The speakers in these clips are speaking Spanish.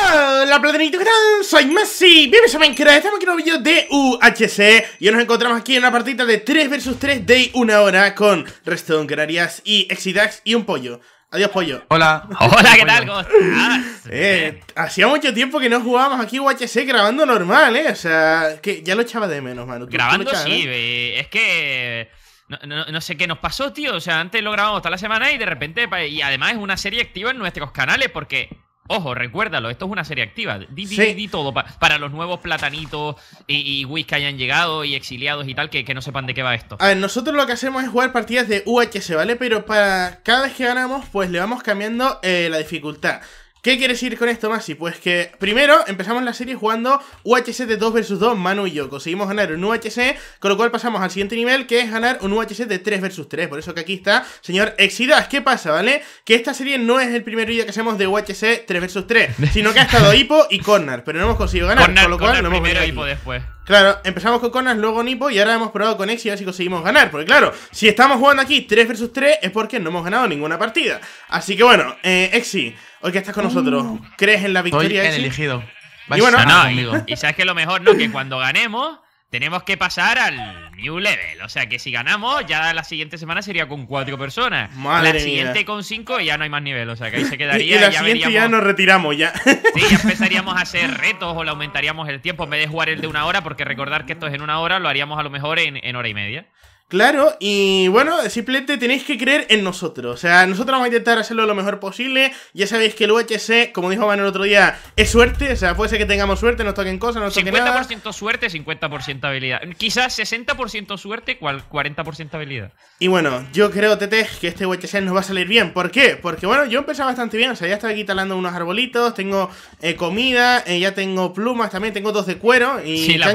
Hola platanito, ¿qué tal? Soy Messi, bienvenidos a Minecraft, estamos aquí en un vídeo de UHC Y hoy nos encontramos aquí en una partida de 3 vs 3 de una hora Con Reston, Canarias y Exidax y un pollo Adiós, pollo. Hola. Hola, ¿qué tal? Eh, hacía mucho tiempo que no jugábamos aquí UHC grabando normal, ¿eh? O sea, que ya lo echaba de menos, mano. Grabando sí, ¿eh? Eh, es que no, no, no, sé qué nos pasó, tío. O sea, antes lo grabamos toda la semana y de repente. Y además es una serie activa en nuestros canales porque. Ojo, recuérdalo, esto es una serie activa. Di, di, todo para los nuevos platanitos y, y que hayan llegado y exiliados y tal, que, no sepan de qué va esto. A ver, nosotros lo que hacemos es jugar partidas de se ¿vale? Pero para cada vez que ganamos, pues le vamos cambiando eh, la dificultad. ¿Qué quieres ir con esto, Masi? Pues que primero empezamos la serie jugando UHC de 2 vs 2, Manu y yo. Conseguimos ganar un UHC, con lo cual pasamos al siguiente nivel, que es ganar un UHC de 3 vs 3. Por eso que aquí está, señor Exidas, ¿qué pasa, vale? Que esta serie no es el primer vídeo que hacemos de UHC 3 vs 3, sino que ha estado Hippo y Corner, pero no hemos conseguido ganar, con lo cual no primero, Hippo después. Claro, empezamos con Conas, luego Nipo y ahora hemos probado con Exi y a si conseguimos ganar. Porque claro, si estamos jugando aquí 3 versus 3 es porque no hemos ganado ninguna partida. Así que bueno, eh, Exi, hoy que estás con nosotros, oh. ¿crees en la victoria? Soy elegido. y bueno, y sabes que lo mejor, ¿no? Que cuando ganemos tenemos que pasar al New Level. O sea que si ganamos, ya la siguiente semana sería con cuatro personas. la siguiente con cinco y ya no hay más nivel. O sea que ahí se quedaría. y la ya siguiente ya nos retiramos ya. sí, ya empezaríamos a hacer retos o le aumentaríamos el tiempo en vez de jugar el de una hora, porque recordar que esto es en una hora, lo haríamos a lo mejor en, en hora y media. Claro, y bueno, simplemente tenéis que creer en nosotros. O sea, nosotros vamos a intentar hacerlo lo mejor posible. Ya sabéis que el UHC, como dijo Manuel el otro día, es suerte. O sea, puede ser que tengamos suerte, nos toquen cosas, nos toquen 50% suerte, 50% habilidad. Quizás 60% suerte, 40% habilidad. Y bueno, yo creo, Tete, que este UHC nos va a salir bien. ¿Por qué? Porque bueno, yo empecé bastante bien. O sea, ya estaba aquí talando unos arbolitos, tengo eh, comida, eh, ya tengo plumas también, tengo dos de cuero y. Sí, la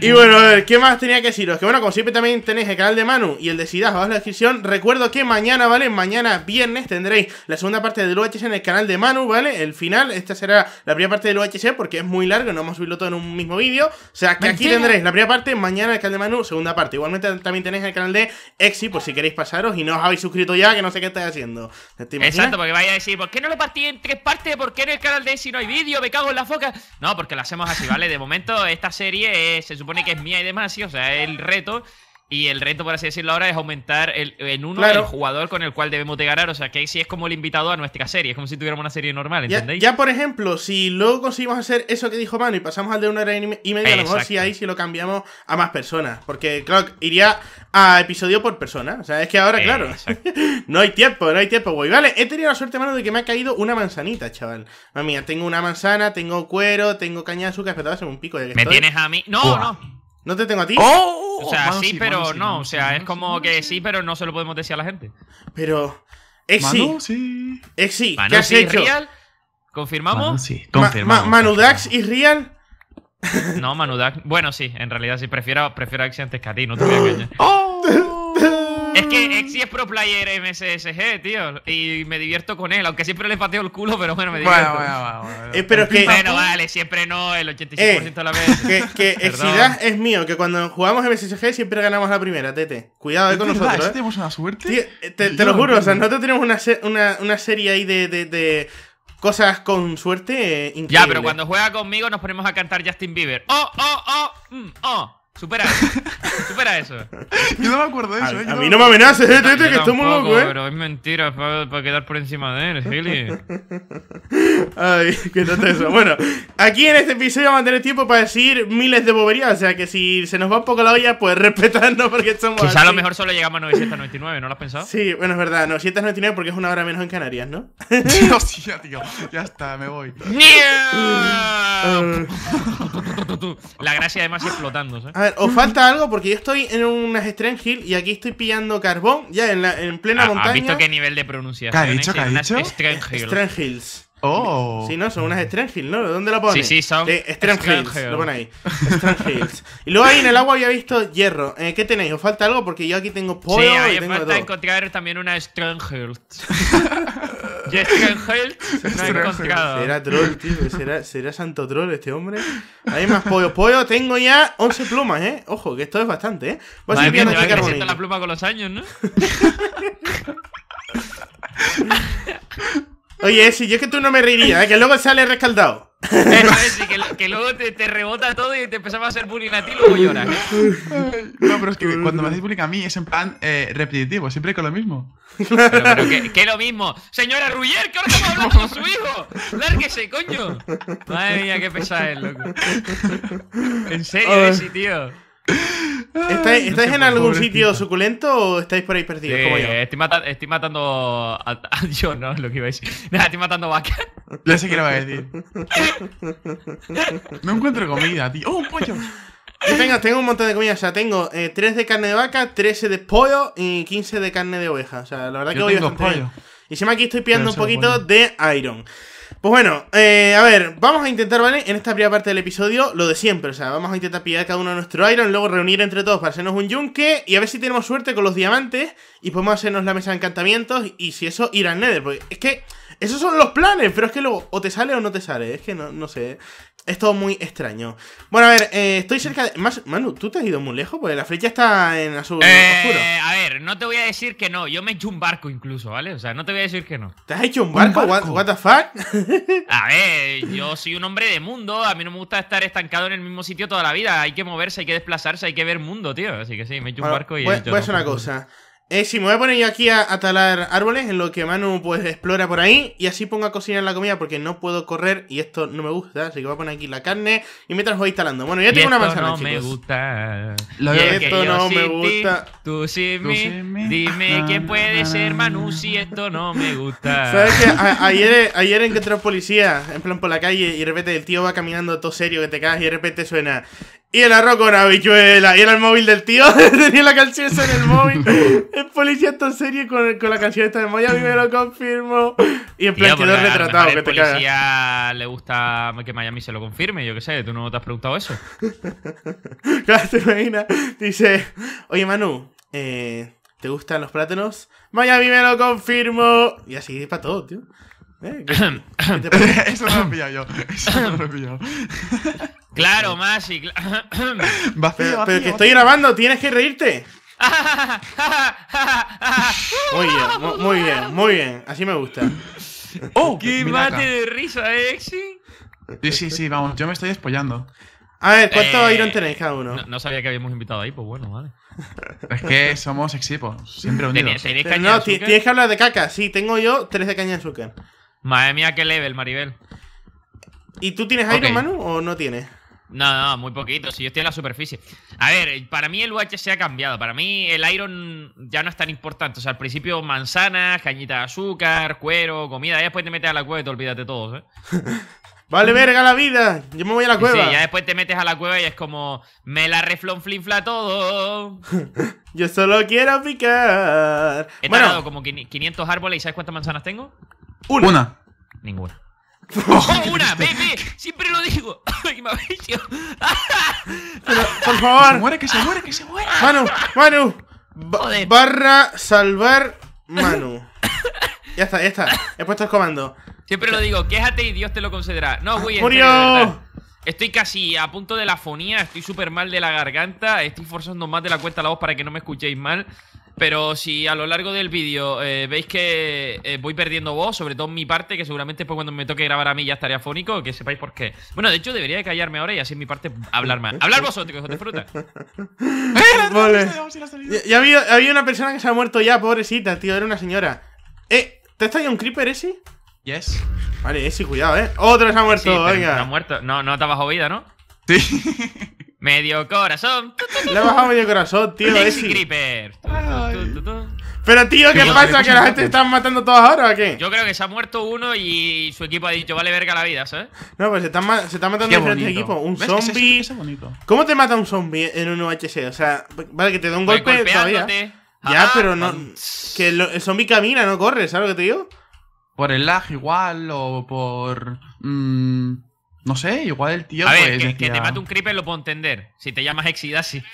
Y bueno, a ver, ¿qué más tenía que deciros? Que bueno, como siempre también tenéis el canal de Manu y el de Sidas abajo en la descripción. Recuerdo que mañana, ¿vale? Mañana viernes tendréis la segunda parte del UHC en el canal de Manu, ¿vale? El final, esta será la primera parte del UHC porque es muy largo, no vamos a subirlo todo en un mismo vídeo. O sea, que aquí tendréis la primera parte, mañana el canal de Manu, segunda parte. Igualmente también tenéis el canal de Exi por si queréis pasaros y no os habéis suscrito ya, que no sé qué estáis haciendo. Exacto, porque vais a decir, ¿por qué no lo partí en tres partes? ¿Por qué en el canal de Exi no hay vídeo? Me cago en la foca. No, porque lo hacemos así, ¿vale? De momento esta serie es, supone que es mía y demás, ¿sí? o sea, el reto y el reto, por así decirlo ahora, es aumentar el, en uno el jugador con el cual debemos de ganar. O sea, que ahí sí es como el invitado a nuestra serie. Es como si tuviéramos una serie normal, ¿entendéis? Ya, por ejemplo, si luego conseguimos hacer eso que dijo mano y pasamos al de una hora y media, a lo mejor sí ahí sí lo cambiamos a más personas. Porque, claro, iría a episodio por persona. O sea, es que ahora, claro, no hay tiempo, no hay tiempo, güey. Vale, he tenido la suerte, mano, de que me ha caído una manzanita, chaval. Mami, tengo una manzana, tengo cuero, tengo caña de azúcar, pero ser un pico. de ¿Me ¿eh? tienes a mí? No, no. ¿No te tengo a ti? Oh, o sea, sí, pero no. o sea, es como que sí, pero no se lo podemos decir a la gente. Pero. Exi. Eh, sí. Exi, eh, ¿qué has Real. ¿Confirmamos? sí, confirmamos. ¿Manudax y Real? no, Manudax. Bueno, sí, en realidad sí. Prefiero, prefiero a antes que a ti, no te voy a engañar. Oh, es que Exi es pro player MSSG, tío. Y me divierto con él, aunque siempre le pateo el culo, pero bueno, me divierto. Bueno, eh, pero que. Bueno, vale, siempre no, el 85% de la vez. Eh, que, que es mío, que cuando jugamos MSSG siempre ganamos la primera, Tete. Cuidado ahí eh, con nosotros. ¿eh? tenemos una suerte. te, lo juro, o sea, nosotros tenemos una, una, una serie ahí de, de, cosas con suerte increíble Ya, pero cuando juega conmigo nos ponemos a cantar Justin Bieber. ¡Oh, oh, oh! Mm, ¡Oh! Supera eso. Supera eso. Yo no me acuerdo de eso. eh a mí no me amenaces, eh, tete, este, que estoy muy loco, eh. Pero es mentira para, quedar por encima de él, eh. Ay, qué tonto eso. Bueno, aquí en este episodio Vamos a tener tiempo para decir miles de boberías. O sea que si se nos va un poco la olla, pues respetadnos porque estamos. Quizá a lo mejor solo llegamos a 999, ¿no lo has pensado? Sí, bueno, es verdad, 999 porque es una hora menos en Canarias, ¿no? Hostia, tío. Ya está, me voy. la gracia además explotando, ¿eh? Ah, os falta algo porque yo estoy en unas Strange Hill y aquí estoy pillando carbón ya en, en plena ah, montaña. ¿Has visto qué nivel de pronunciación? ¿Qué ha dicho? ¿Qué ha dicho? Strange, Hills. Oh. Sí, no, son unas Strange Hills, ¿no? ¿Dónde lo ponen? Sí, sí, son. Eh, Strange, Hills, lo pone ahí. Strange Hills. Y luego ahí en el agua había visto hierro. Eh, ¿Qué tenéis? ¿Os falta algo? Porque yo aquí tengo polvo Sí, a me falta encontrar también una Strange Hills. Jessica Held se ha encontrado. Será troll, tío. ¿Será, ¿Será, santo troll este hombre. Hay más pollo, Pollo, tengo ya 11 plumas, ¿eh? Ojo, que esto es bastante, ¿eh? Vas a ir la pluma con los años, ¿no? Oye, si yo es que tú no me reiría, ¿eh? que luego sale rescaldado. es, que, luego te, rebota todo y te empezamos a hacer bullying a ti y luego lloras. ¿eh? No, pero es que cuando me haces bullying a mí es en plan eh, repetitivo, siempre con lo mismo. Pero, pero que, lo mismo. Señora Ruller, que ahora estamos hablando con su hijo. Lárguese, coño. Madre mía, qué pesado es, loco. En serio, sí, tío. ¿Estáis, en algún sitio suculento o estáis por ahí perdidos eh, como yo? Estoy, matando a, Yo no, es lo que iba a decir. estoy matando vacas. Ya sé qué le va a decir. No encuentro comida, tío. ¡Oh, un pollo! Yo tengo, tengo, un montón de comida. O sea, tengo eh, 3 de carne de vaca, 13 de pollo y 15 de carne de oveja. O sea, la verdad que voy bastante pollo. Bien. Y encima aquí estoy pillando un poquito de iron. Pues bueno, eh, a ver, vamos a intentar, ¿vale? En esta primera parte del episodio, lo de siempre, o sea, vamos a intentar pillar cada uno nuestro Iron, luego reunir entre todos para hacernos un yunque y a ver si tenemos suerte con los diamantes y podemos hacernos la mesa de encantamientos y si eso, ir al Nether, porque es que esos son los planes, pero es que luego o te sale o no te sale, es que no, no sé, es todo muy extraño. Bueno, a ver, eh, estoy cerca de. Manu, tú te has ido muy lejos porque la flecha está en azul eh, A ver, no te voy a decir que no. Yo me he hecho un barco incluso, ¿vale? O sea, no te voy a decir que no. ¿Te has hecho un barco? What, the fuck? a ver, yo soy un hombre de mundo. A mí no me gusta estar estancado en el mismo sitio toda la vida. Hay que moverse, hay que desplazarse, hay que ver mundo, tío. Así que sí, me he hecho un barco y. Pues, he pues una cosa. Eh, sí, me voy a poner yo aquí a, talar árboles, en lo que Manu pues explora por ahí. Y así pongo a cocinar la comida porque no puedo correr y esto no me gusta. Así que voy a poner aquí la carne y mientras voy instalando. Bueno, ya tengo una manzana, no me gusta. esto no me gusta. Tú sin mí, dime qué puede ser Manu si esto no me gusta. ¿Sabes qué? ayer, ayer encontré un policía, en plan por la calle, y de repente el tío va caminando todo serio que te cagas y de repente suena... Y el arroz con habichuela. Y era el móvil del tío. Tenía la canción esa en el móvil. el policía está en serie con, con, la canción esta de Miami, me lo confirmo. Y en plan quedó retratado. Que te la policía le gusta que Miami se lo confirme. Yo qué sé, tú no te has preguntado eso. claro, te imaginas. Dice, oye Manu, eh, ¿te gustan los plátanos? Miami me lo confirmo. Y así para todo, tío. ¿Eh? Eso no lo he pillado yo. Eso no lo he pillado. Claro, Masi. Cl vacío, vacío, pero, que estoy grabando, tienes que reírte. muy bien, muy bien, muy bien. Así me gusta. ¡Oh! ¡Qué mate de risa, eh, Exi! Sí, sí, sí, vamos, yo me estoy despollando. A ver, ¿cuánto eh, Iron tenéis cada uno? No, sabía que habíamos invitado ahí, pues bueno, vale. Es que somos exipos, pues, siempre unidos. ¿Tenéis, no, tienes que hablar de caca. Sí, tengo yo tres de caña de azúcar. Madre mía, qué level, Maribel. ¿Y tú tienes Iron Manu o no tienes? No, no, muy poquito. Si yo estoy en la superficie. A ver, para mí el se ha cambiado. Para mí el Iron ya no es tan importante. O sea, al principio manzanas, cañita de azúcar, cuero, comida. Ya después te metes a la cueva y te olvidas de todo, ¿eh? vale, verga la vida. Yo me voy a la cueva. Sí, ya después te metes a la cueva y es como. Me la reflonflinfla todo. yo solo quiero picar. He bueno. como 500 árboles y ¿sabes cuántas manzanas tengo? Una. Ninguna. una? Ve, ve, siempre lo digo. Ay, Mauricio. Pero, por favor. Que se muera, que se muera, que se muera. Manu, Manu. Barra salvar Manu. Ya está, ya está. He puesto el comando. Siempre lo digo, quéjate y Dios te lo concederá. No, güey, ¡Murió! Estoy casi a punto de la fonía, estoy súper mal de la garganta, estoy forzando más de la cuenta la voz para que no me escuchéis mal. Pero si a lo largo del vídeo eh, veis que eh, voy perdiendo voz, sobre todo en mi parte, que seguramente después cuando me toque grabar a mí ya estaré afónico, que sepáis por qué. Bueno, de hecho debería de callarme ahora y así en mi parte hablar más. ¡Hablar vosotros, que de fruta! ¡Eh! había, una persona que se ha muerto ya, pobrecita, tío, era una señora. Eh, ¿te ha un creeper ese? Yes. Vale, ese, cuidado, eh. Otro se ha muerto, venga. ha muerto. No, no te ha bajado vida, ¿no? Sí. medio corazón. Le ha bajado medio corazón, tío, ese. Creeper. Pero tío, ¿qué pasa? ¿Que la gente están matando todas ahora o qué? Yo creo que se ha muerto uno y su equipo ha dicho, vale verga la vida, ¿sabes? No, pues se están, se están matando entre diferentes Un zombie. ¿Cómo te mata un zombie en un UHC? O sea, vale, que te da un pues golpe todavía. Ya, pero no. Que el zombie camina, no corre, ¿sabes lo que te digo? por el lag igual o por... Mmm, no sé, igual el tío... pues, que, te mate un creeper lo puedo entender. Si te llamas Exidasi.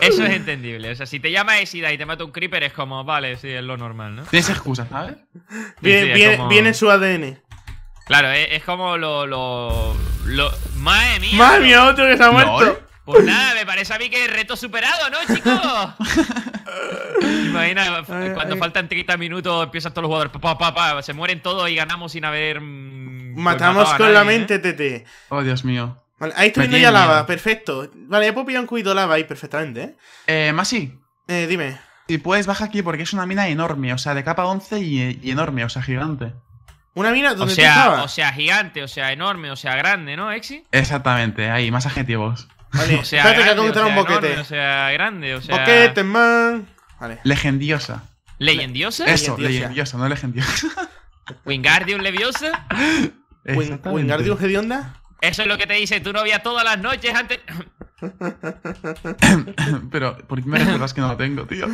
Eso es entendible. O sea, si te llama Exida y te mata un creeper es como, vale, sí, es lo normal, ¿no? Tienes excusas, ¿sabes? Viene, su ADN. Claro, es, como lo, lo, lo, ¡Madre mía! ¡Madre mía, otro que se ha muerto! Pues nada, me parece a mí que reto superado, ¿no, chicos? Imagina, cuando faltan 30 minutos empiezan todos los jugadores, se mueren todos y ganamos sin haber... Mm, pues, Matamos con la ¿eh? mente, Tete. Oh, Dios mío. ahí estoy viendo ya lava, perfecto. Vale, ya puedo pillar un cuido lava ahí perfectamente, ¿eh? Eh, Masi. Eh, dime. Si puedes, baja aquí porque es una mina enorme, o sea, de capa 11 y, enorme, o sea, gigante. Una mina donde o sea, O sea, gigante, o sea, enorme, o sea, grande, ¿no, Exi? Exactamente, ahí, más adjetivos. Vale, o sea, grande, que o sea, un boquete. o sea, grande, o sea... man. Vale. Legendiosa. Legendiosa, Eso, legendiosa, no legendiosa. ¿Wingardium Leviosa? ¿Wingardium Gedionda Eso es lo que te dice tu novia todas las noches antes... Pero, ¿por qué me recuerdas que no lo tengo, tío?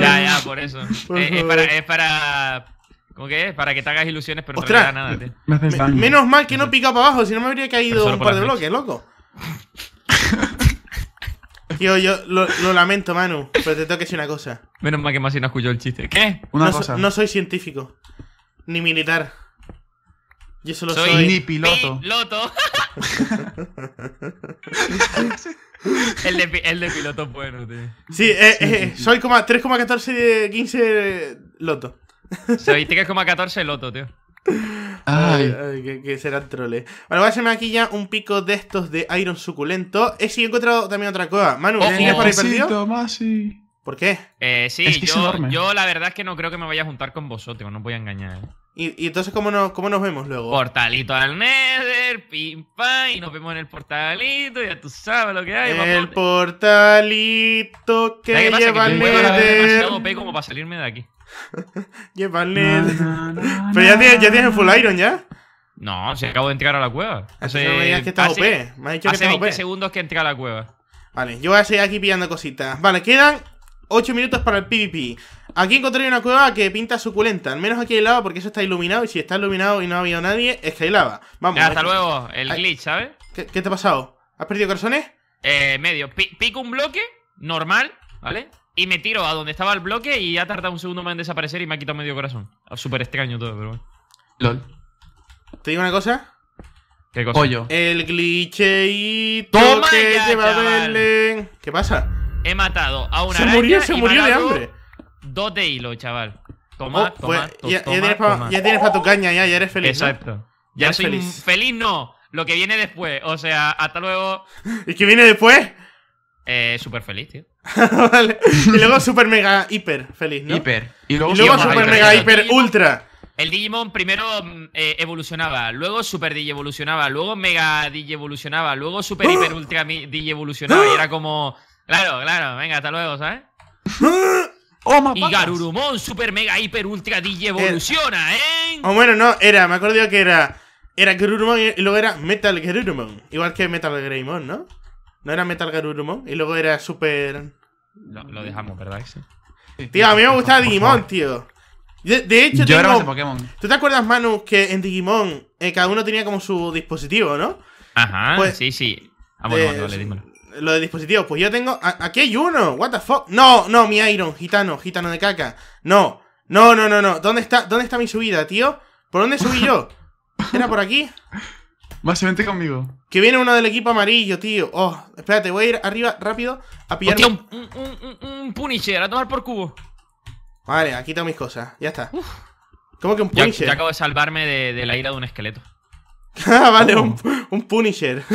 ya, ya, por eso. Eh, es, para, ¿Cómo que es? Para que te hagas ilusiones, pero Ostras, no te nada, tío. menos mal que no pica para abajo, si no me habría caído un par de bloques, loco. Yo, yo lo, lamento, Manu, pero te tengo que decir una cosa. Menos mal que si no escuchó el chiste. ¿Qué? Una no, cosa. no soy científico, ni militar. Yo solo soy. soy... Ni piloto. Loto. el, de, el, de, piloto es bueno, tío. Sí, eh, 3,14 eh, eh, soy loto. Soy 3,14 loto, tío. Ay. que, serán troles. Bueno, voy a hacerme aquí ya un pico de estos de Iron Suculento. He eh, sí, he encontrado también otra cosa. Manu, ¿tienes eh, por ahí perdido? ¿Por qué? Eh, sí, yo, la verdad es que no creo que me vaya a juntar con vosotros, no voy a engañar. ¿Y, entonces ¿cómo nos, cómo nos vemos luego? Portalito al Nether, pim y nos vemos en el portalito, ya tú sabes lo que hay. El portalito que lleva al Nether a salirme de aquí. Pero ya tienes, el full iron ya. No, se acabo de entrar a la cueva. Ah, hace, que, que OP. Me ha dicho hace 20 segundos que entra a la cueva. Vale, yo voy a seguir aquí pillando cositas. Vale, quedan 8 minutos para el PvP. Aquí encontré una cueva que pinta suculenta. Al menos aquí hay lava porque eso está iluminado. Y si está iluminado y no ha habido nadie, es que hay lava. Vamos. hasta luego. El glitch, ¿sabes? ¿Qué, te ha pasado? ¿Has perdido corazones? Eh, medio. pico un bloque normal, ¿vale? Y me tiro a donde estaba el bloque y ha tardado un segundo más en desaparecer y me ha quitado medio corazón. Súper extraño todo, pero bueno. LOL. ¿Te digo una cosa? ¿Qué cosa? Pollo. El glitcheíto Toma que lleva ¿Qué pasa? He matado a una Se murió, se murió de hambre. Dos de hilo, chaval. Toma, pues, toma, ya, tienes para tu caña, ya, ya eres feliz. Exacto. Ya, ya soy feliz. feliz, no. Lo que viene después. O sea, hasta luego. ¿Y qué viene después? Eh, súper feliz, tío. Y luego super mega hiper feliz, ¿no? Hiper. Y luego, super mega hiper, ultra. El Digimon primero mm, eh, evolucionaba, luego Super Digi evolucionaba, luego Mega Digi evolucionaba, luego Super Hiper Ultra Digi evolucionaba y era como. Claro, claro, venga, hasta luego, ¿sabes? Oh, y Garurumon Super Mega Hiper Ultra Digi eh, evoluciona, ¿eh? O bueno, no, era, me acuerdo que era. Era Garurumon y luego era Metal Garurumon. Igual que Metal Greymon, ¿no? ¿No era Metal Garurumon, Y luego era super Lo, dejamos, ¿verdad? tío, a mí me gustaba Digimon, tío. De, hecho, yo tengo... Pokémon. ¿Tú te acuerdas, Manu, que en Digimon eh, cada uno tenía como su dispositivo, no? Ajá, pues, sí, sí. Ah, dímelo. Lo de dispositivos, pues yo tengo. Aquí hay uno, what the fuck. No, no, mi Iron, gitano, gitano de caca. No, no, no, no, no. ¿Dónde está, dónde está mi subida, tío? ¿Por dónde subí yo? ¿Era por aquí? Básicamente conmigo. Que viene uno del equipo amarillo, tío. Oh, espérate, voy a ir arriba rápido a pillar. un, un, Punisher, a tomar por cubo. Vale, aquí tengo mis cosas, ya está. ¿Cómo que un Punisher? ya acabo de salvarme de, la ira de un esqueleto. vale, oh. un, Punisher.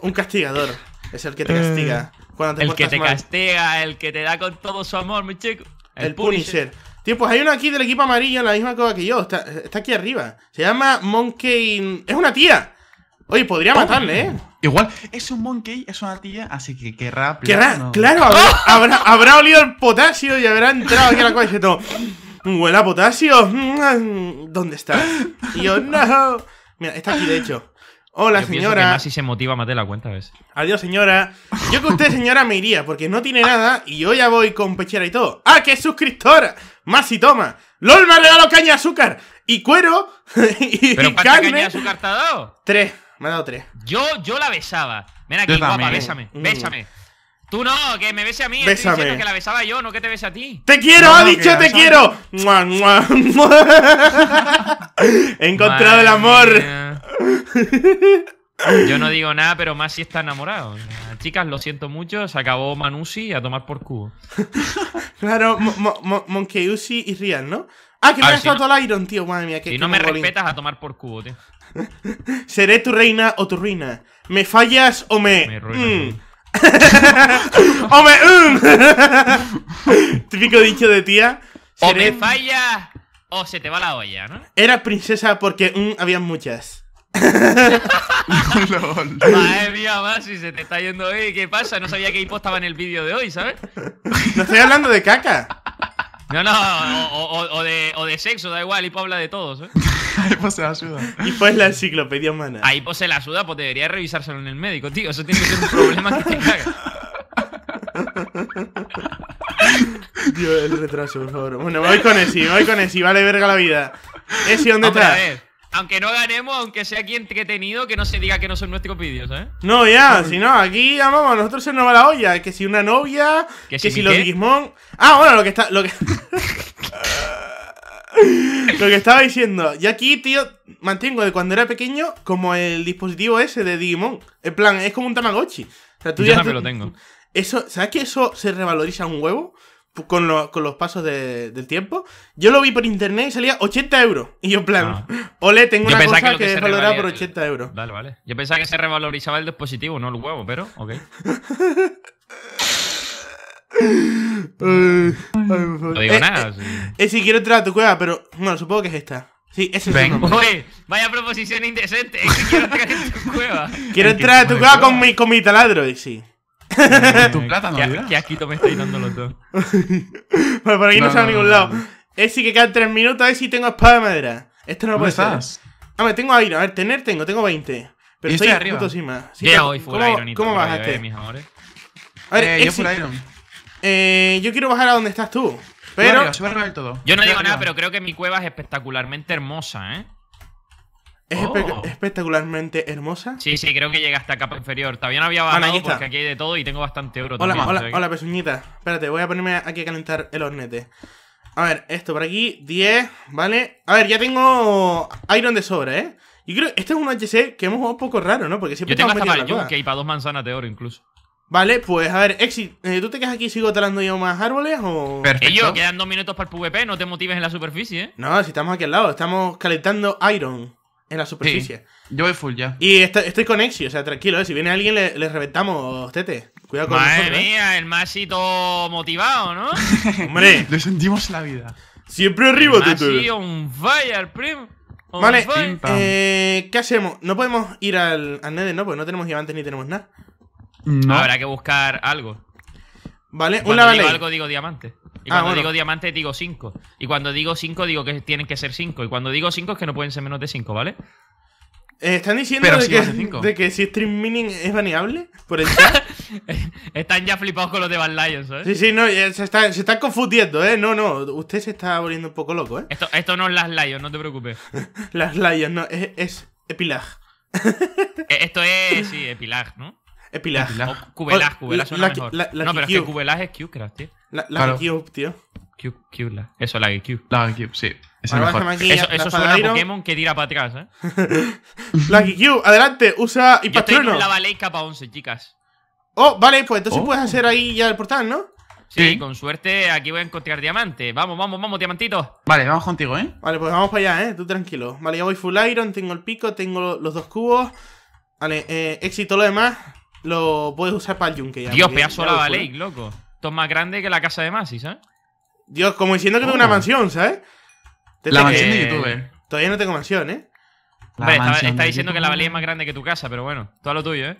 un castigador. Es el que te castiga. Eh. el que te castiga, el que te da con todo su amor, mi chico. El, Punisher. Tío, pues hay uno aquí del equipo amarillo, la misma cosa que yo. Está, aquí arriba. Se llama Monkey. ¡Es una tía! Oye, podría oh. matarle, ¿eh? Igual, es un monkey, es una tía, así que querrá... Querrá, claro, habrá, olido el potasio y habrá entrado aquí a la cosa y todo... ¡Huela potasio? Mm, mm, ¿Dónde está? yo, no... Mira, está aquí, de hecho. Hola, señora. Que más si se motiva más de la cuenta, ¿ves? Adiós, señora. Yo que usted, señora, me iría porque no tiene nada y yo ya voy con pechera y todo. ¡Ah, qué suscriptora! Más y toma. ¡Lol, me ha regalado caña de azúcar! Y cuero y, ¿Pero caña de azúcar te ha dado? Tres. Me ha dado tres. Yo, yo la besaba. Ven aquí, guapa, bésame, mm. bésame. Tú no, que me bese a mí. Bésame. que la besaba yo, no que te bese a ti. ¡Te quiero! ¡Ha dicho te quiero! He encontrado el amor. Yo no digo nada, pero más si está enamorado. Chicas, lo siento mucho. Se acabó Manusi a tomar por cubo. claro, Monkeyusi y Rian, ¿no? Ah, que me has si todo el Iron, tío. Madre mía, que. Si no me respetas a tomar por cubo, tío. Seré tu reina o tu ruina. ¿Me fallas o me.? Mm. Um! Típico dicho de tía. O me falla o se te va la olla, ¿no? Era princesa porque um, había muchas. Madre mía, más si se te está yendo ¿Qué pasa? No sabía que Hipo estaba en el vídeo de hoy, ¿sabes? No estoy hablando de caca. No, no, o, de, o de, sexo, da igual, Hipo habla de todos, ¿eh? Ahí pues la suda. Y pues la enciclopedia humana. Ahí pues se la suda, pues debería revisárselo en el médico, tío. Eso tiene que ser un problema que te caga. el retraso, por favor. Bueno, voy con Esi, voy con ese vale verga la vida. Esi, ¿dónde estás? Aunque no ganemos, aunque sea aquí entretenido, que no se diga que no son nuestros vídeos, ¿eh? No, ya, si no, aquí vamos, a nosotros se nos va la olla. Que si una novia, que, si, los guismón... Ah, bueno, lo que está. Lo que... Lo que estaba diciendo, Y aquí, tío, mantengo de cuando era pequeño como el dispositivo ese de Digimon. En plan, es como un Tamagotchi. ya lo tengo. Eso, ¿Sabes que eso se revaloriza un huevo? Con, los pasos del tiempo. Yo lo vi por internet y salía 80 euros. Y yo, en plan, ah. ole, tengo una cosa que, que es por 80 euros. vale. Yo pensaba que se revalorizaba el dispositivo, no el huevo, pero, ok. no digo eh, nada. Eh, sí. Eh, si quiero entrar a tu cueva, pero bueno, supongo que es esta. Sí, ese es el vaya proposición indecente. Es que quiero entrar a tu cueva. Quiero entrar a tu cueva con mi, taladro, y sí. tu ¿Qué, aquí asquito me está dando los dos. bueno, por aquí no, se va a ningún lado. Es si que quedan 3 minutos, ver si tengo espada de madera. Esto no lo puede estás? ser. Ah, me tengo aire. A ver, tener tengo, tengo 20. Pero estoy, estoy arriba. Puto sí, ¿Cómo, iron ¿cómo bajaste? A ver, eh, yo full iron. Eh, yo quiero bajar a donde estás tú. Pero. todo. Yo no digo nada, pero creo que mi cueva es espectacularmente hermosa, ¿eh? ¿Es oh. espectacularmente hermosa? Sí, sí, creo que llega hasta capa inferior. Todavía no había bajado porque aquí hay de todo y tengo bastante oro hola, también. Hola, hola, Espérate, voy a ponerme aquí a calentar el hornete. A ver, esto por aquí, 10, ¿vale? A ver, ya tengo Iron de sobra, ¿eh? y creo que este es un HC que hemos jugado un poco raro, ¿no? Porque siempre Yo tengo hasta para para dos manzanas de oro incluso. Vale, pues a ver, Exit, eh, ¿tú te quedas aquí y sigo talando yo más árboles o...? Perfecto. quedan dos minutos para el PvP, no te motives en la superficie, ¿eh? No, si estamos aquí al lado, estamos calentando Iron en la superficie. Yo voy full ya. Y estoy, con Exi, o sea, tranquilo, ¿eh? si viene alguien le, reventamos, tete. Cuidado con Madre eh. mía, el masito motivado, ¿no? Hombre. Le sentimos la vida. Siempre arriba, el tete. un fire, primo. vale, eh, ¿qué hacemos? No podemos ir al, al Nether, ¿no? Porque no tenemos diamantes ni tenemos nada. Habrá que buscar algo. Vale, cuando algo digo diamante. Y ah, cuando digo diamante digo 5. Y cuando digo 5 digo que tienen que ser 5. Y cuando digo 5 es que no pueden ser menos de 5, ¿vale? Eh, ¿Están diciendo de, que, si Stream mining es variable por el están ya flipados con los de Bad Lions, ¿eh? Sí, sí, no, se están, confundiendo, ¿eh? No, no, usted se está volviendo un poco loco, ¿eh? Esto, esto no es Las Lions, no te preocupes. las Lions, no, es, es Epilag. Eh, esto es, sí, Epilag, ¿no? Es Pilag. Cubelag, no, pero es que Cubelag es q tío. La, claro. Q, tío. Q, Q, la. Eso, la Q. La Q, sí. Es mejor. eso, es suena Pokémon que tira para atrás, ¿eh? la Q, adelante, usa y Yo estoy en la Ballet capa 11, chicas. Oh, vale, pues entonces oh. puedes hacer ahí ya el portal, ¿no? Sí, con suerte aquí voy a encontrar diamante. Vamos, vamos, vamos, diamantito. Vale, vamos contigo, ¿eh? Vale, pues vamos para allá, ¿eh? Tú tranquilo. Vale, ya voy full iron, tengo el pico, tengo los dos cubos. Vale, eh, éxito lo demás. Lo puedes usar para el yunque. Ya, Dios, pedazo la ley loco. Esto es más grande que la casa de Masi, ¿sabes? Dios, como diciendo que tengo una oh. mansión, ¿sabes? la mansión de YouTube. Eh. Todavía no tengo mansión, ¿eh? Hombre, está, está, diciendo que la Valley es más grande que tu casa, pero bueno, todo lo tuyo, ¿eh?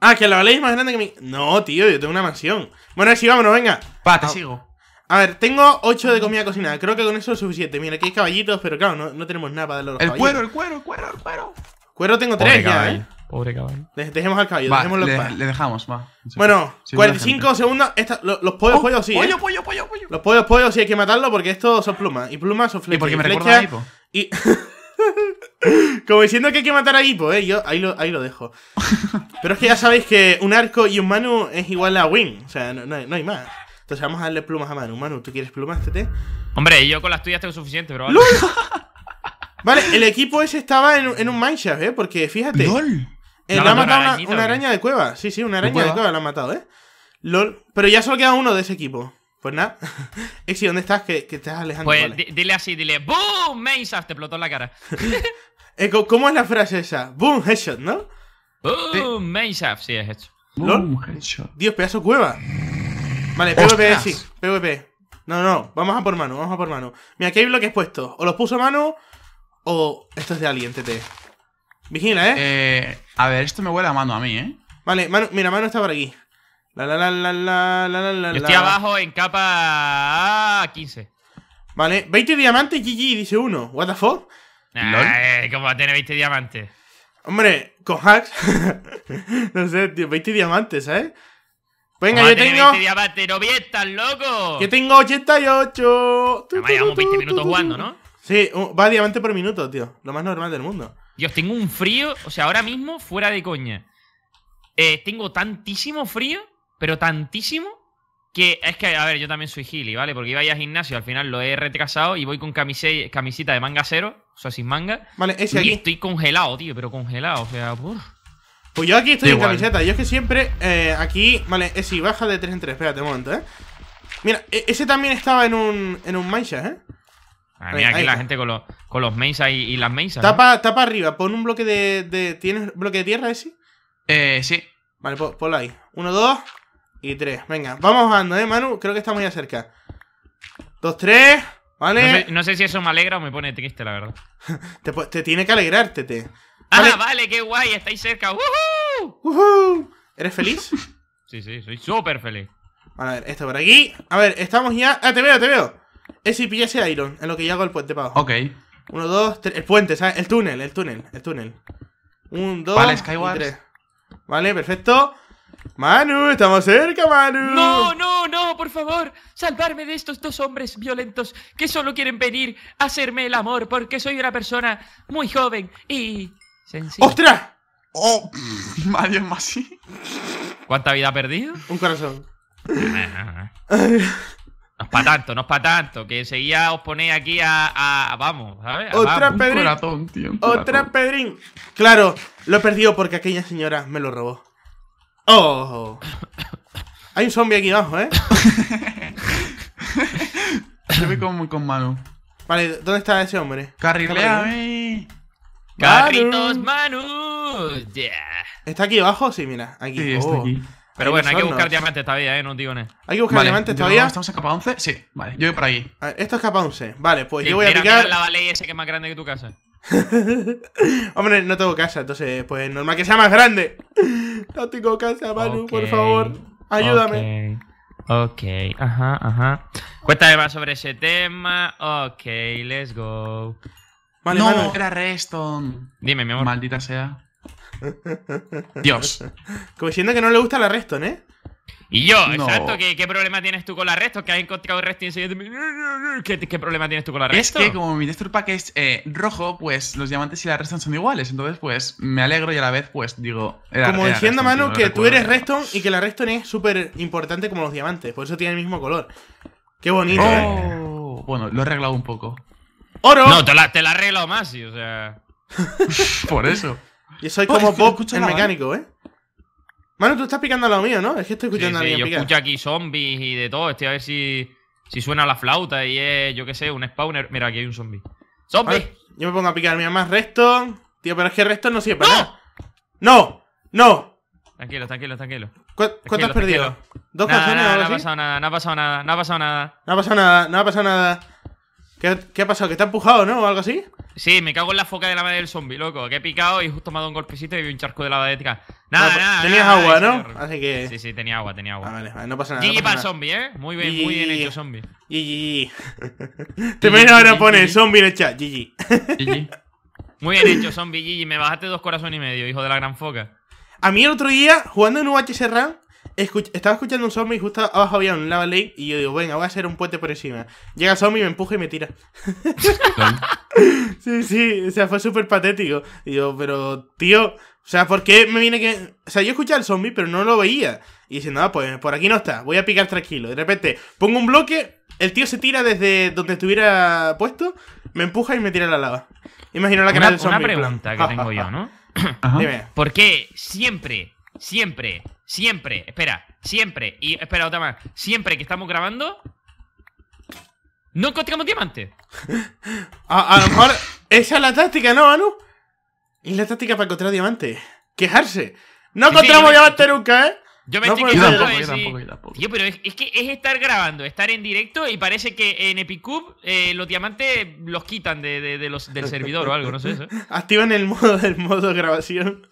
Ah, que la Valley es más grande que mi. No, tío, yo tengo una mansión. Bueno, así vámonos, venga. Pa, te ah, sigo. A ver, tengo ocho de comida cocinada. Creo que con eso es suficiente. Mira, aquí hay caballitos, pero claro, no, tenemos nada para darle el Cuero, el cuero, el cuero, el cuero. Cuero tengo tres. ya, Pobre caballo. dejemos al caballo, dejémoslo le, dejamos, va. Bueno, 45 segundos. los pollos, oh, pollos sí. Pollo, ¿eh? pollo, pollo, pollo. Los pollos, pollos sí hay que matarlo porque estos son plumas. Y plumas son flechas. Y porque me recuerda a Hippo. Como diciendo que hay que matar a Hippo, eh. Yo ahí lo, ahí lo dejo. Pero es que ya sabéis que un arco y un Manu es igual a Win. O sea, no, hay, más. Entonces vamos a darle plumas a Manu. Manu, ¿tú quieres plumas, Tete? Hombre, yo con las tuyas tengo suficiente, bro. Vale. el equipo ese estaba en, en un mineshaft, eh. Porque fíjate. Eh, ha matado una, araña de cueva. Sí, sí, una araña de, cueva la han matado, ¿eh? LOL. Pero ya solo queda uno de ese equipo. Pues nada. Exi, ¿dónde estás? Que, te estás alejando. Pues dile así, dile ¡Boom! ¡Mainshaft! te explotó en la cara. Eh, ¿Cómo es la frase esa? ¡Boom! Headshot, ¿no? ¡Boom! Mainsaf, sí, es hecho. ¡Boom! Headshot. Dios, pedazo cueva. Vale, PvP, sí. PvP. No, no, vamos a por mano, vamos a por mano. Mira, aquí hay bloques puestos. O los puso a mano o esto es de alguien, TT. Vigila, ¿eh? ¿eh? A ver, esto me huele a mano a mí, ¿eh? Vale, mano, mira, mano está por aquí. La, la, la, la, la, la, la, Yo estoy abajo en capa 15. Vale, 20 diamantes, GG, dice uno. ¿What the fuck? Eh, ¿Cómo va a tener 20 diamantes? Hombre, con hacks. no sé, tío, 20 diamantes, ¿sabes? Venga, yo tengo. 20 diamantes, loco. Yo tengo 88. Además, 20 minutos jugando, ¿no? Sí, va diamante por minuto, tío. Lo más normal del mundo. Dios, tengo un frío. O sea, ahora mismo, fuera de coña. Eh, tengo tantísimo frío, pero tantísimo, que es que, a ver, yo también soy gili, ¿vale? Porque iba a ir al gimnasio, al final lo he retrasado y voy con camiseta camisita de manga cero, o sea, sin manga. Vale, ese y estoy congelado, tío, pero congelado, o sea, por... Pues yo aquí estoy en camiseta, yo es que siempre eh, aquí, vale, ese eh, baja de 3 en 3, espérate un momento, ¿eh? Mira, e-, ese también estaba en un, en un ¿eh? A aquí la gente con los, con mesas y, las mesas. Tapa, tapa arriba, pon un bloque de, de, ¿Tienes bloque de tierra ese? Eh, sí. Vale, ponlo ahí. Uno, dos y tres. Venga, vamos andando, ¿eh, Manu? Creo que estamos ya cerca. Dos, tres. Vale. No sé, si eso me alegra o me pone triste, la verdad. te, te, tiene que alegrarte, te. Ah, vale, qué guay, estáis cerca. ¡Woohoo! ¿Eres feliz? sí, sí, soy súper feliz. Vale, a ver, esto por aquí. A ver, estamos ya. Ah, te veo, te veo. Es si iron, en lo que yo hago el puente, pavo. Ok. Uno, dos, tres. El puente, ¿sabes? El túnel, el túnel, el túnel. Un, dos, vale, tres. Vale, perfecto. Manu, estamos cerca, Manu. No, no, no, por favor, salvarme de estos dos hombres violentos que solo quieren venir a hacerme el amor porque soy una persona muy joven y sencilla. ¡Ostras! ¡Oh! ¿Cuánta vida ha perdido? Un corazón. Eh, eh, eh. No es para tanto, no es para tanto. Que enseguida os ponéis aquí a. vamos, ¿sabes? Otra Pedrín. tío, Otra Pedrín. Claro, lo he perdido porque aquella señora me lo robó. ¡Oh! Hay un zombie aquí abajo, ¿eh? Yo me como con mano. Vale, ¿dónde está ese hombre? Carrileame. Carritos Manu. ¿Está aquí abajo? Sí, mira. Aquí. Sí, está oh. aquí. Pero bueno, hay que buscar diamantes todavía, ¿eh? No digo nada. ¿Hay que buscar diamantes todavía? ¿Estamos en capa 11? Sí, vale. Yo voy por ahí. Ah, esto es capa 11. Vale, pues yo voy a picar... Mira la ley ese que es más grande que tu casa. Hombre, no tengo casa, entonces, pues normal que sea más grande. No tengo casa, Manu, por favor. Ayúdame. Okay. ok, ajá, ajá. Cuéntame más sobre ese tema. Ok, let's go. Vale, no, era Reston. Dime, mi amor. Maldita sea. Dios. Como diciendo que no le gusta la Reston, ¿eh? Y yo, exacto, ¿qué, ¿qué, problema tienes tú con la Reston? Que has encontrado Reston y ¿Qué, ¿Qué problema tienes tú con la Reston? Es que como mi texture pack es eh, rojo, pues los diamantes y la Reston son iguales. Entonces, pues me alegro y a la vez, pues digo. como diciendo, mano, que tú eres Reston y que la Reston es súper importante como los diamantes. Por eso tiene el mismo color. Qué bonito. Oh. ¿eh? Bueno, lo he arreglado un poco. ¡Oro! No, te la, te la he arreglado más, sí, o sea. Por eso. Yo soy como vos Bob, el ¿eh? mecánico, ¿eh? Manu, tú estás picando a lo mío, ¿no? Es que estoy escuchando sí, sí, a alguien yo escucho aquí zombies y de todo. Estoy a ver si, si suena la flauta y es, yo qué sé, un spawner. Mira, aquí hay un zombie. ¡Zombie! yo me pongo a picar. mi más resto. Tío, pero es que resto no sirve para ¡No! Nada. ¡No! ¡No! Tranquilo, tranquilo, tranquilo. ¿Cuánto has perdido? ¿Dos canciones algo no Ha pasado nada, no ha pasado nada, no ha pasado nada. No ha pasado nada, no ha pasado nada. ¿Qué, qué ha pasado? ¿Que te ha empujado, no? ¿O algo así? Sí, me cago en la foca de la madre del zombie, loco. Que he picado y justo me ha dado un golpecito y vi un charco de lava de Nada, nada. nada tenías agua, ¿no? Así que. Sí, sí, tenía agua, tenía agua. Ah, vale, no pasa nada. GG para el zombie, ¿eh? Muy bien, muy bien hecho, zombie. GG. Te ven ahora poner zombie en el chat. GG. GG. Muy bien hecho, zombie. GG, me bajaste dos corazones y medio, hijo de la gran foca. A mí el otro día, jugando en un estaba escuchando un zombie justo abajo había un lava lake y yo digo, venga, voy a hacer un puente por encima. Llega el zombie, me empuja y me tira. sí, sí, o sea, fue súper patético. Y yo, pero tío, o sea, ¿por qué me viene que...? O sea, yo escuchaba al zombie, pero no lo veía. Y dice, nada pues por aquí no está, voy a picar tranquilo. De repente, pongo un bloque, el tío se tira desde donde estuviera puesto, me empuja y me tira la lava. Imagino la cara una, del zombie. Una pregunta que tengo yo, ¿no? Dime. ¿Por qué siempre Siempre, siempre, espera, siempre. Y espera, otra más. Siempre que estamos grabando, no encontramos diamantes. a, lo mejor esa es la táctica, ¿no, Manu? Es la táctica para encontrar diamantes. Quejarse. No encontramos diamantes nunca, ¿eh? Yo me estoy quejando. yo pero es, que es estar grabando, estar en directo y parece que en Epic eh, los diamantes los quitan de, los, del servidor o algo, no sé eso. Activan el modo del modo grabación.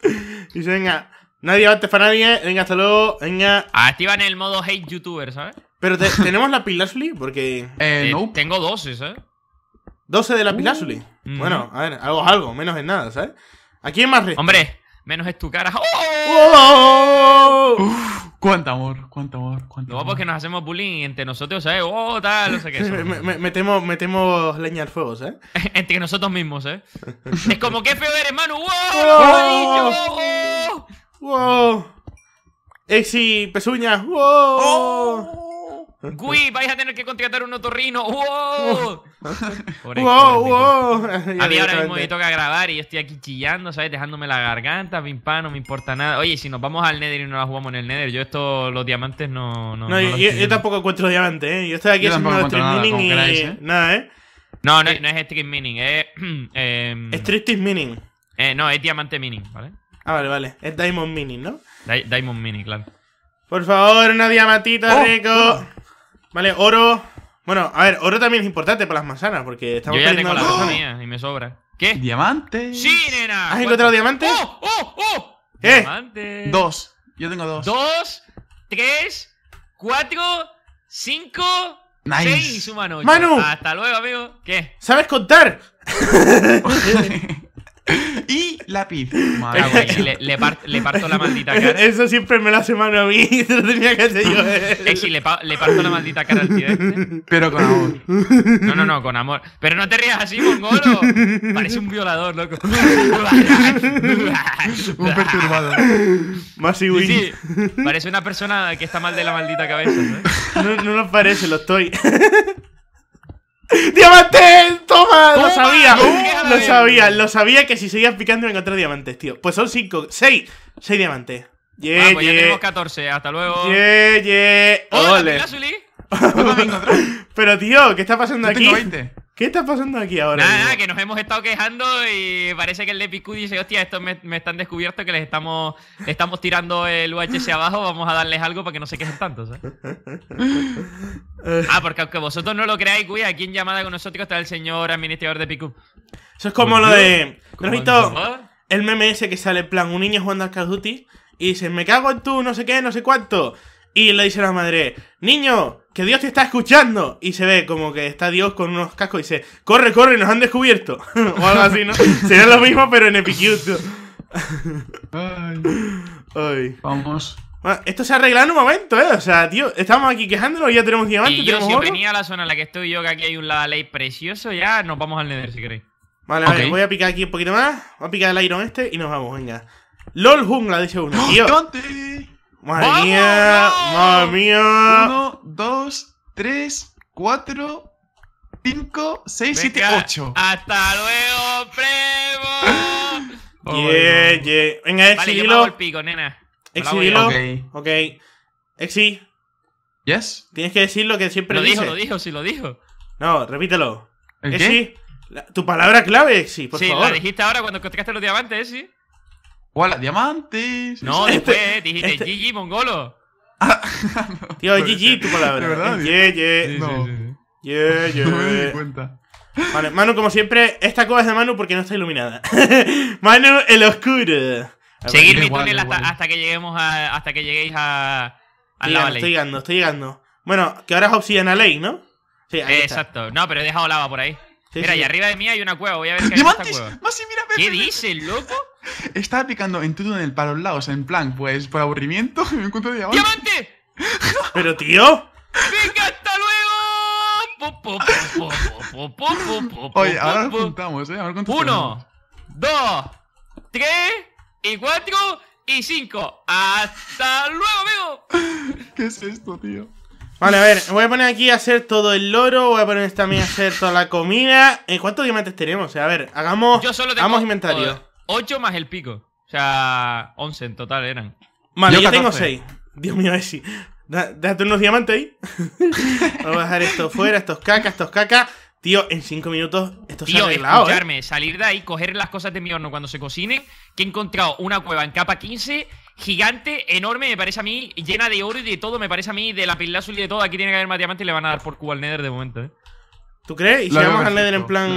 se venga, Nadie va para nadie. Venga, hasta luego. Venga. en el modo hate youtuber, ¿sabes? Pero ¿tenemos la pilazuli? Porque. Eh, eh, no. Tengo 12, ¿sabes? 12 de la uh. pilazuli. Mm. Bueno, a ver, algo algo, menos en nada, ¿sabes? ¿A quién más? Hombre, menos es tu cara. ¡Oh! ¡Oh! cuánto amor, cuánto amor, cuánto Luego porque pues, nos hacemos bullying entre nosotros, ¿sabes? ¡Oh, tal! No sé qué. me, metemos, metemos leña al fuego, ¿sabes? entre nosotros mismos, ¿eh? es como que feo eres, Manu. ¡Oh! ¡Oh! ¡Wow! ¡Exi! ¡Pezuña! ¡Wow! Oh. ¡Gui! Vais a tener que contratar un otorrino. ¡Wow! ¡Wow! ¡Wow! A mí ahora mismo me toca grabar y yo estoy aquí chillando, ¿sabes? Dejándome la garganta, pimpa, no me importa nada. Oye, si nos vamos al Nether y no la jugamos en el Nether, yo esto, los diamantes no. No, yo, tampoco encuentro diamantes, ¿eh? Yo estoy aquí haciendo nada, y. ¿eh? Nada, ¿eh? No, no, no es Strict Mining, es. Em, eh, meaning. no, es Diamante Mining, ¿vale? Ah, vale, vale. Es Diamond Mini, ¿no? Diamond Mini, claro. Por favor, una diamantita oh, oh, Vale, oro. Bueno, a ver, oro también es importante para las manzanas, porque estamos Yo ya tengo la mía y me sobra. ¿Qué? ¿Diamante? ¡Sí, nena! ¿Has encontrado diamantes? ¡Oh, oh, oh! oh qué Diamantes. Dos. Yo tengo dos. Dos, tres, cuatro, cinco, seis humanos ¡Manu! Hasta luego, amigo. ¿Qué? ¿Sabes contar? y lápiz. Madre le, parto la maldita cara. Eso siempre me lo hace mano a mí. Eso tenía que yo. le, parto la maldita cara al tío este. Pero con amor. No, no, no, con amor. Pero no te rías así, mongolo. Parece un violador, loco. un perturbador Más y parece una persona que está mal de la maldita cabeza. no, no nos parece, lo estoy. ¡Diamantes! ¡Toma! ¡Lo sabía! ¡Lo sabía! ¡Lo sabía que si seguías picando iba a encontrar diamantes, tío! Pues son 5, 6, 6 diamantes. Yeah, pues ya tenemos 14, hasta luego. Yeah, yeah. ¡Hola, Ole. Pero tío, ¿qué está pasando Yo aquí? Tengo 20. ¿Qué está pasando aquí ahora? Nada, que nos hemos estado quejando y parece que el de Picu dice, hostia, estos me, están descubierto que les estamos, estamos tirando el UHC abajo, vamos a darles algo para que no se quejen tanto, ¿sabes? ah, porque aunque vosotros no lo creáis, güey, aquí en llamada con nosotros está el señor administrador de Picu. Eso es como lo de... ¿No el meme que sale en plan un niño jugando a Call of Duty y dice, me cago en tú, no sé qué, no sé cuánto? Y le dice la madre, niño, que Dios te está escuchando. Y se ve como que está Dios con unos cascos y dice, corre, corre, nos han descubierto. o algo así, ¿no? Sería lo mismo, pero en Epicuto Ay. Ay. Vamos. esto se arreglado en un momento, ¿eh? O sea, tío, estamos aquí quejándonos, ya tenemos diamantes, y yo, si venía a la zona en la que estoy yo, que aquí hay un ley precioso, ya nos vamos al Nether si queréis. Vale, vale, voy a picar aquí un poquito más, voy a picar el Iron este y nos vamos, venga. LOL jungla, dice uno. ¡Oh, tío. Madre mía, madre mía 1, 2, 3, 4, 5, 6, 7, 8. Hasta luego, premio. Oh, Venga, Esi. Vale, yo el pico, nena. Exy dilo. Ok. Exy. ¿Yes? Tienes que decir lo que siempre digo. Lo dijo, lo dijo, sí, lo dijo. No, repítelo. Exi. Tu palabra clave, Exi. La dijiste ahora cuando escuchaste los diamantes, Esi. ¡Hola, diamantes! No, este- después dijiste este... GG, mongolo. Ah, Tío, GG tu palabra. verdad. Yeah, yeah. no. yeah, No me di cuenta. Vale, Manu, como siempre, esta cueva es de Manu porque no está iluminada. Manu, el oscuro. Seguir mi túnel hasta, hasta, que lleguemos a, hasta que lleguéis a, a lava Estoy llegando, estoy llegando. Bueno, que ahora es Obsidiana Ley, ¿no? Sí, exacto. No, pero he dejado lava por ahí. mira, y arriba de mí hay una cueva. Voy a ver qué hay en esta cueva. mira, ¿Qué dices, loco? Estaba picando en todo en el para los lados, en plan, pues por aburrimiento, me encuentro diamante. ¡Diamante! Pero tío. ¡Venga, hasta luego! Oye, ahora contamos, ¿eh? Ahora contamos. Uno, dos, tres y cuatro y cinco. ¡Hasta luego, amigo! ¿Qué es esto, tío? Vale, a ver, voy a poner aquí a hacer todo el loro, voy a poner también a hacer toda la comida. ¿Cuántos diamantes tenemos? a ver, hagamos, Yo hagamos inventario. 8 más el pico. O sea, 11 en total eran. Vale, yo, tengo 6. Dios mío, Esi. Déjate unos diamantes ahí. Vamos a dejar esto fuera, estos cacas, estos caca… Tío, en 5 minutos esto se ha arreglado. ¿eh? salir de ahí, coger las cosas de mi horno cuando se cocinen, que he encontrado una cueva en capa 15, gigante, enorme, me parece a mí, llena de oro y de todo, me parece a mí, de la azul y de todo. Aquí tiene que haber más diamantes y le van a dar por cubo al Nether de momento, ¿eh? ¿Tú crees? ¿Y si vamos al Nether en plan.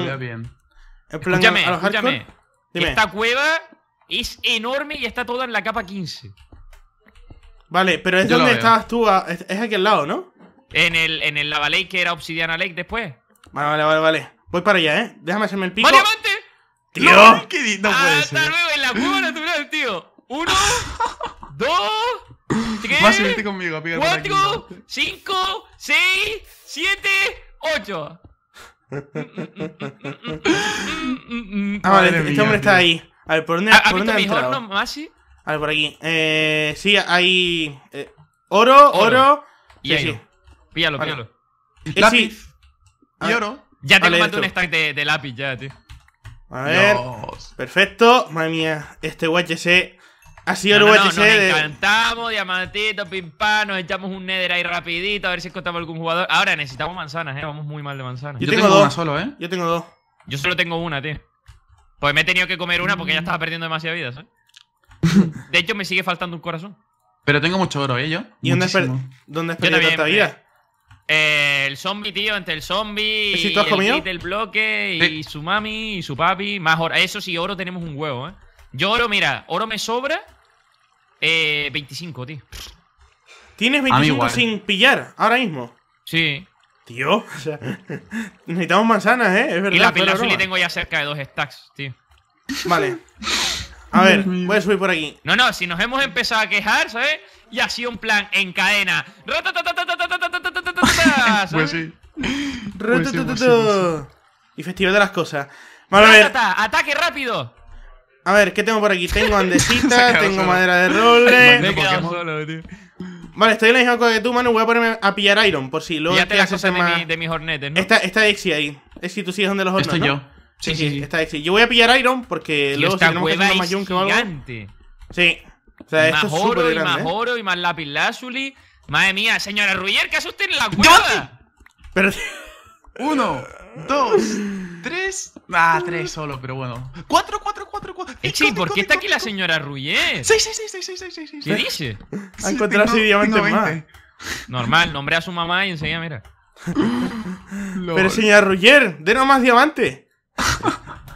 En plan, a los escúchame. Esta cueva es enorme y está toda en la capa 15. Vale, pero es donde estabas tú, ah, es, aquí al lado, ¿no? En el, en el lava lake que era Obsidiana Lake después. Vale, vale, vale, vale. Voy para allá, ¿eh? Déjame hacerme el pico. ¡Vale, avante! ¡Tío! No, no ah, Hasta luego en la cueva natural, tío. Uno, dos, tres, conmigo, cuatro, cinco, seis, siete, ocho ah, vale, este hombre está ahí. A ver, por dónde ¿Ha, por A ver, por aquí. Eh, sí, hay. Eh, oro, oro, Y así Píllalo, píllalo. Eh, lápiz. Y ah, oro. Ya te lo más un stack de, lápiz, ya, tío. A ver. Perfecto. Madre mía, este guache se ha sido el no, nos encantamos, diamantito, nos echamos un nether ahí rapidito, a ver si encontramos algún jugador. Ahora necesitamos manzanas, eh. Vamos muy mal de manzanas. Yo, tengo, dos. solo, eh. Yo tengo dos. Yo solo tengo una, tío. Pues me he tenido que comer una porque ya estaba perdiendo demasiadas vidas, ¿eh? De hecho, me sigue faltando un corazón. Pero tengo mucho oro, ¿eh? Yo. ¿Y Muchísimo. dónde has, perdido eh, vida? Eh, el zombie, tío, entre el zombie y el del bloque y su mami y su papi. Más oro. Eso sí, oro tenemos un huevo, ¿eh? Yo oro, mira, oro me sobra eh, 25, tío. Tienes 25 sin pillar ahora mismo. Sí. Tío, o sea, necesitamos manzanas, ¿eh? Es verdad. Y la pila le tengo ya cerca de dos stacks, tío. Vale. A ver, voy a subir por aquí. No, no, si nos hemos empezado a quejar, ¿sabes? Y ha sido un plan en cadena. Pues sí. Y festival de las cosas. Ataque rápido. A ver, ¿qué tengo por aquí? Tengo andesita, tengo madera de roble. Vale, estoy en la misma cosa que tú, Manu. Voy a ponerme a pillar iron por si luego. ya te vas de, mis hornetes, ¿no? Está, está Exi ahí. Exi, tú sigues donde los otros. Estoy yo. Sí sí, sí, Está Exi. Yo voy a pillar iron porque luego si tenemos que hacer más o algo. Gigante. Sí. O sea, más oro, es y más ¿eh? oro y más lápiz lazuli. Madre mía, señora Ruyer, ¿qué haces usted en la cueva? Pero. Uno, dos, tres. Ah, tres solo, pero bueno. Cuatro, cuatro, cuatro, cuatro. Eche, ¿por qué está aquí la señora Ruller? ¡Seis, Sí, sí, sí, sí, sí, sí, sí. ¿Qué dice? Ha encontrado así diamantes más. Normal, nombre a su mamá y enseguida, mira. pero señora Ruyer, denos más diamante.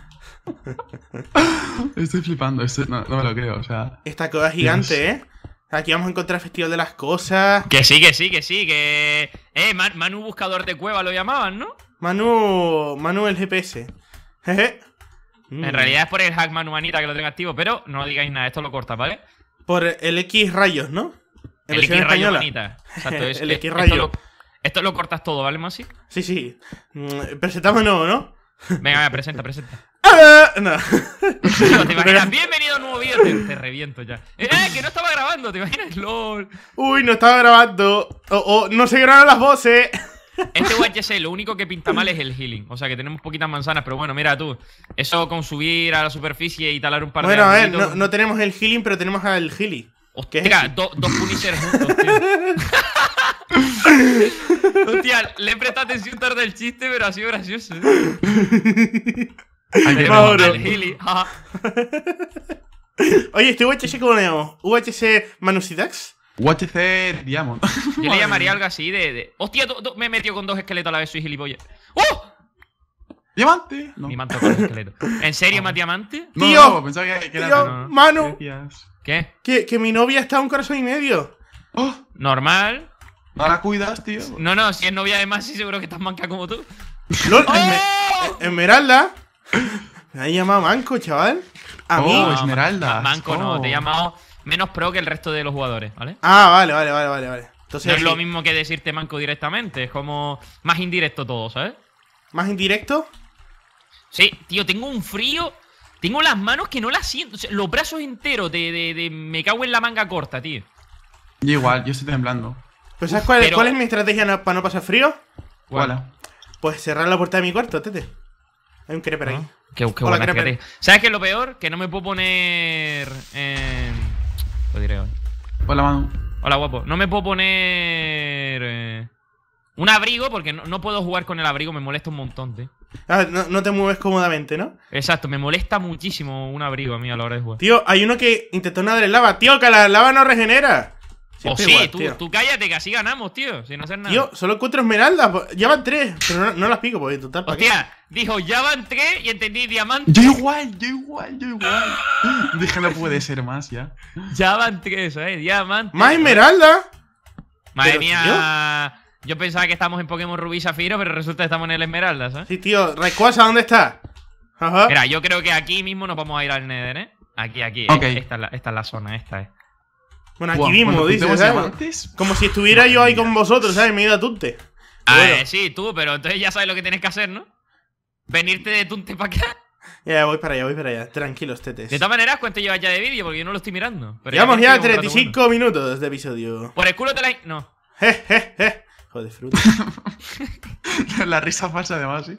estoy flipando, no, me lo creo, o sea. Esta cosa es gigante, ¿eh? Aquí vamos a encontrar Festival de las Cosas. Que sí, que sí, que sí, que... Eh, Manu Buscador de Cueva lo llamaban, ¿no? Manu... Manu el GPS. Jeje. En mm. realidad es por el hack Manu Manita que lo tengo activo, pero no digáis nada, esto lo cortas, ¿vale? Por el X rayos, ¿no? el X rayos Manita. el X rayos. Esto, lo, cortas todo, ¿vale, Masi? Sí, sí. Mm, presentamos nuevo, ¿no? Venga, venga, presenta, presenta. No. ¿Te imaginas? Bienvenido a un nuevo video. Te, reviento ya. Eh, ¡Eh, que no estaba grabando! ¿Te imaginas? ¡Lol! Uy, no estaba grabando. O, oh, oh, no se grabaron las voces. Este UHC lo único que pinta mal es el healing. O sea que tenemos poquitas manzanas, pero bueno, mira tú. Eso con subir a la superficie y talar un par de. Bueno, a ver, no, tenemos el healing, pero tenemos al healing. Hostia, dos punishers juntos, Hostia, le he prestado atención tarde al chiste, pero ha sido gracioso. Eh. Ay, Al Oye, este UHC, ¿cómo le llamamos? ¿UHC Manusidax? UHC Diamond. Yo le llamaría algo así de. ¡Hostia! me he metido con dos esqueletos a la vez, soy gilipollas. ¡Oh! ¿Diamante? No. Mi manto con el esqueleto. ¿En serio más diamante? No, pensaba que, era. Manu. ¿Qué? Que, que, mi novia está a un corazón y medio. Oh. Normal. Ahora cuidas, tío. No, no, si es novia de Masi, seguro que estás manca como tú. ¡Oh! Esmeralda. Me has llamado Manco, chaval. A oh, mí. Esmeralda. Oh. Manco no, te he llamado menos pro que el resto de los jugadores, ¿vale? Ah, vale, vale, vale, vale. es lo mismo que decirte Manco directamente, es como más indirecto todo, ¿sabes? ¿Más indirecto? Sí, tío, tengo un frío. Tengo las manos que no las siento. los brazos enteros de, Me cago en la manga corta, tío. Yo igual, yo estoy temblando. pues sabes cuál, es mi estrategia para no pasar frío? ¿Cuál? Pues cerrar la puerta de mi cuarto, tete. Hay un creeper ahí. Ah, ¿Sabes qué es lo peor? Que no me puedo poner. Lo diré hoy. Hola, Manu. Hola, guapo. No me puedo poner. Eh, un abrigo, porque no, puedo jugar con el abrigo, me molesta un montón, tío. Ah, no, te mueves cómodamente, ¿no? Exacto, me molesta muchísimo un abrigo a mí a la hora de jugar. Tío, hay uno que intentó nadar en lava. Tío, que la lava no regenera o sí, tú, cállate que así ganamos, tío, sin hacer nada. Tío, solo encuentro esmeraldas. Ya van tres, pero no, las pico, porque total. ¿para Hostia, dijo ya van tres y entendí diamante. Yo igual, yo igual, yo igual. Dije, no puede ser más ya. Ya van tres, ¿eh? Diamante. ¡Más esmeralda! Madre mía. Yo pensaba que estamos en Pokémon Rubí y Zafiro, pero resulta que estamos en el Esmeralda, ¿sabes? ¿eh? Sí, tío. Rayquaza, ¿dónde está? Mira, yo creo que aquí mismo nos vamos a ir al Nether, ¿eh? Aquí, aquí. ¿eh? Esta, es la, zona, esta es. Bueno, aquí vimos, mismo, dices, Como si estuviera yo ahí con vosotros, ¿sabes? Me he ido a Tunte. Ah, sí, tú, pero entonces ya sabes lo que tienes que hacer, ¿no? Venirte de Tunte para acá. Ya, voy para allá, voy para allá. Tranquilos, tetes. De todas maneras, ¿cuánto llevas ya de vídeo? Porque yo no lo estoy mirando. Pero Llevamos ya, a 35 minutos de este episodio. Por el culo te la... No. Je, je, je. Joder, de fruta. la risa falsa, además, sí.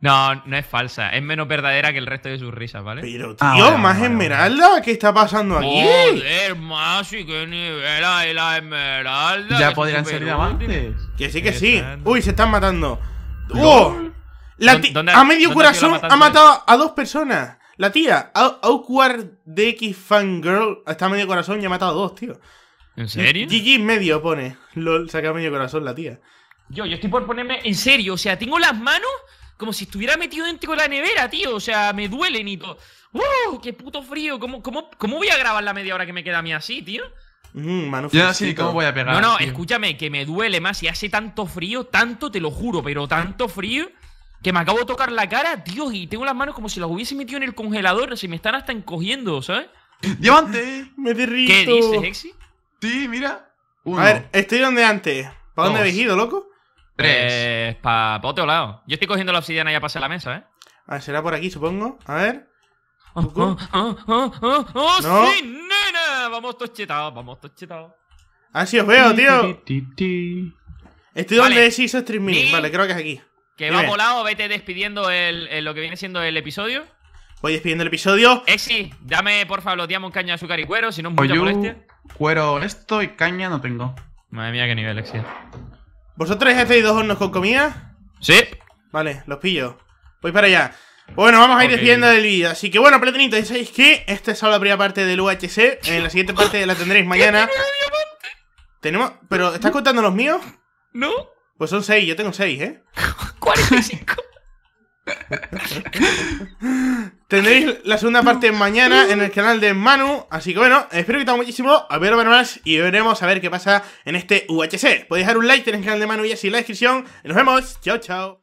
No, no es falsa. Es menos verdadera que el resto de sus risas, ¿vale? Pero, ah, tío, más esmeralda. ¿Qué está pasando aquí? Joder, más qué nivel hay la esmeralda. Ya podrían ser diamantes. Que sí, que sí. Uy, se están matando. ¡Oh! La a medio corazón ha matado a dos personas. La tía, Awkward DX Fangirl, está a medio corazón y ha matado a dos, tío. ¿En serio? Gigi medio pone. LOL saca medio corazón la tía. Yo, yo estoy por ponerme en serio. O sea, tengo las manos como si estuviera metido dentro de la nevera, tío. O sea, me duelen y todo. ¡Uh! ¡Qué puto frío! ¿Cómo, cómo voy a grabar la media hora que me queda a mí así, tío? Mm, mano ya, sí, ¿cómo voy a pegar? No, no, escúchame, que me duele más. Y hace tanto frío, tanto, te lo juro, pero tanto frío que me acabo de tocar la cara, tío, y tengo las manos como si las hubiese metido en el congelador. Se me están hasta encogiendo, ¿sabes? ¡Diamante! ¡Me derrito! ¿Qué dices, Hexi? Sí, mira. A ver, estoy donde antes. ¿Para dónde habéis ido, loco? Tres. Eh, para otro lado. Yo estoy cogiendo la obsidiana ya pasé la mesa, ¿eh? A ver, será por aquí, supongo. A ver. ¡Oh, sí, nena! Vamos tochetados, vamos tochetados. Ah, sí, os veo, tío. Estoy donde sí, esos streaming. Vale, creo que es aquí. Que va volado, vete despidiendo lo que viene siendo el episodio. Voy despidiendo el episodio. Exi, dame, por favor, los diamos caña, de azúcar y cuero, si no es mucha molestia. Cuero esto y caña no tengo. Madre mía, qué nivel, Exia. ¿Vosotros hacéis dos hornos con comida? Sí. Vale, los pillo. Voy para allá. Bueno, vamos a ir okay. despidiendo del vídeo. Así que bueno, platinitos, ¿sabéis que Esta es solo la primera parte del UHC. En la siguiente parte la tendréis mañana. Tenemos. ¿Pero estás contando los míos? No. Pues son seis, yo tengo seis, ¿eh? 45. Tendréis la segunda parte mañana en el canal de Manu. Así que bueno, espero que te muchísimo. A ver, ver más y veremos a ver qué pasa en este UHC. Podéis dejar un like en el canal de Manu y así en la descripción. Nos vemos. Chao, chao.